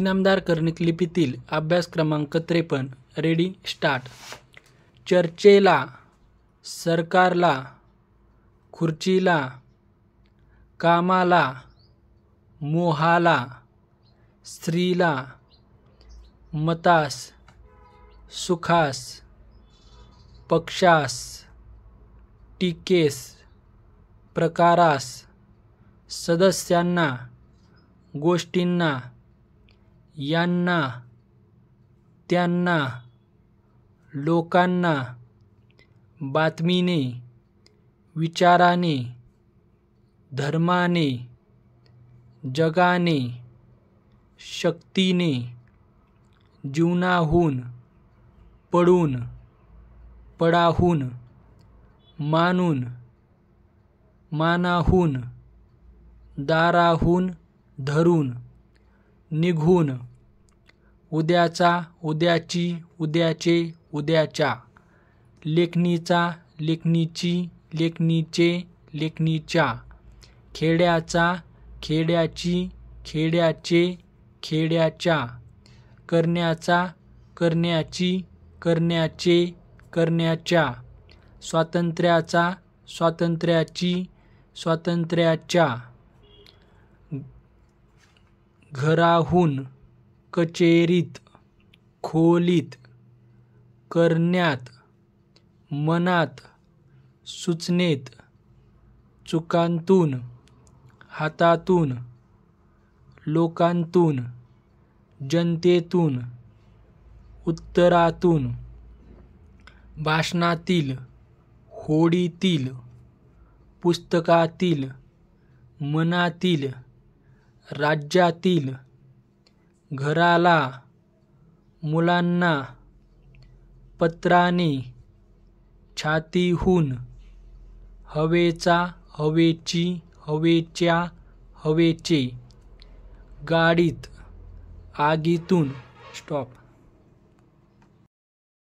इनामदार कर्णिक लिपीतील अभ्यास क्रमांक त्रेपन्न रेडी स्टार्ट चर्चेला सरकारला खुर्चीला कामाला मोहाला स्त्रीला मतास सुखास पक्षास टीकेस प्रकारास सदस्यांना गोष्टींना यांना त्यांना लोकांना बातमीने विचाराने धर्माने जगाने शक्तीने जीवनाहून पडून पडाहून मानून मानाहून दाराहून धरून निघून उद्याचा उद्याची उद्याचे उद्याच्या लेखणीचा लेखणीची लेखणीचे लेखणीच्या खेड्याचा खेड्याची खेड्याचे खेड्याच्या करण्याचा करण्याची करण्याचे करण्याच्या स्वातंत्र्याचा स्वातंत्र्याची स्वातंत्र्याच्या घराहून कचेरीत खोलीत करण्यात मनात सुचनेत चुकांतून हातातून लोकांतून जनतेतून उत्तरातून भाषणातील होडीतील पुस्तकातील मनातील राज्यातील घराला मुलांना पत्राने छातीहून हवेचा हवेची हवेच्या हवेचे गाडीत आगीतून स्टॉप